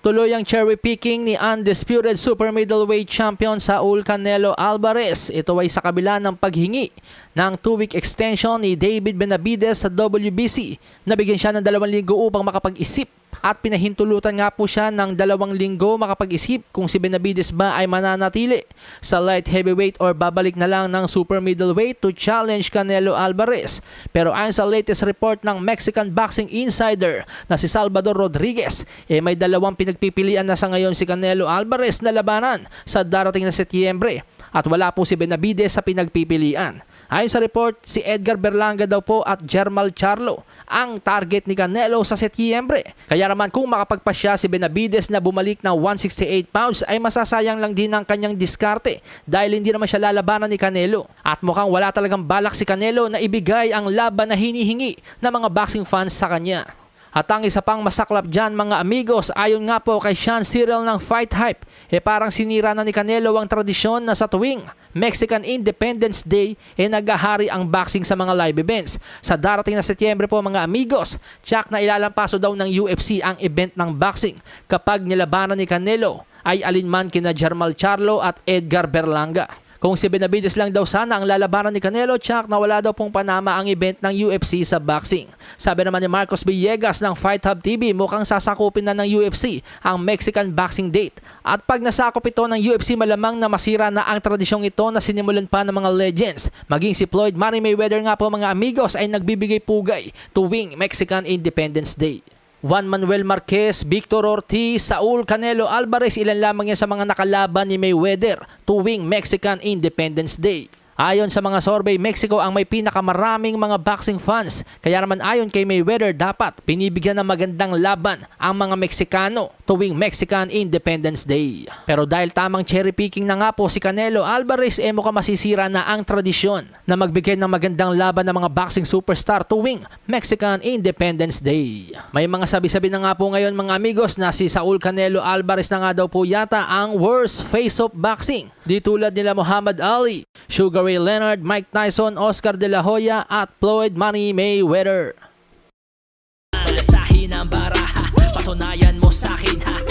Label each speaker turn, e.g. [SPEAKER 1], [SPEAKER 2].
[SPEAKER 1] Tuloy ang cherry picking ni undisputed super middleweight champion Saul Canelo Alvarez. Ito ay sa kabila ng paghingi ng 2-week extension ni David Benavides sa WBC. Nabigyan siya ng dalawang linggo upang makapag-isip at pinahintulutan nga po siya ng dalawang linggo makapag-isip kung si Benavides ba ay mananatili sa light heavyweight or babalik na lang ng super middleweight to challenge Canelo Alvarez. Pero ayon sa latest report ng Mexican Boxing Insider na si Salvador Rodriguez, eh may dalawang pinagpipilian na sa ngayon si Canelo Alvarez na labanan sa darating na Setyembre at wala po si Benavides sa pinagpipilian. Ayon sa report, si Edgar Berlanga daw po at Germal Charlo ang target ni Canelo sa Setyembre. Kaya naman kung makapagpasya si Benavides na bumalik ng 168 pounds ay masasayang lang din ang kanyang diskarte dahil hindi naman siya lalabanan ni Canelo. At mukhang wala talagang balak si Canelo na ibigay ang laban na hinihingi ng mga boxing fans sa kanya. At ang isa pang masaklap dyan mga amigos, ayon nga po kay Sean Cyril ng Fight Hype, e eh parang sinira na ni Canelo ang tradisyon na sa tuwing Mexican Independence Day e eh nagahari ang boxing sa mga live events. Sa darating na Setyembre po mga amigos, tsak na ilalampaso daw ng UFC ang event ng boxing kapag nilabanan ni Canelo ay alinman kina Jermal Charlo at Edgar Berlanga. Kung si Benavides lang daw sana ang lalabanan ni Canelo, tsak na wala daw pong Panama ang event ng UFC sa boxing. Sabi naman ni Marcos Villegas ng Fight Hub TV, mukhang sasakupin na ng UFC ang Mexican Boxing Date. At pag nasakop ito ng UFC malamang na masira na ang tradisyong ito na sinimulan pa ng mga legends. Maging si Floyd Money Mayweather nga po mga amigos ay nagbibigay pugay tuwing Mexican Independence Day. Juan Manuel Marquez, Victor Ortiz, Saul Canelo Alvarez, ilan lamang yan sa mga nakalaban ni Mayweather tuwing Mexican Independence Day. Ayon sa mga survey, Mexico ang may pinakamaraming mga boxing fans. Kaya naman ayon kay Mayweather, dapat pinibigyan ng magandang laban ang mga Meksikano tuwing Mexican Independence Day. Pero dahil tamang cherry picking na nga po si Canelo Alvarez, eh mukhang masisira na ang tradisyon na magbigay ng magandang laban ng mga boxing superstar tuwing Mexican Independence Day. May mga sabi-sabi na nga po ngayon mga amigos na si Saul Canelo Alvarez na nga daw po yata ang worst face of boxing. Di tulad nila Muhammad Ali, Sugar Ray Leonard, Mike Tyson, Oscar De La Hoya at Floyd Money Mayweather.
[SPEAKER 2] Alasahin ang baraha, patunayan mo sa akin ha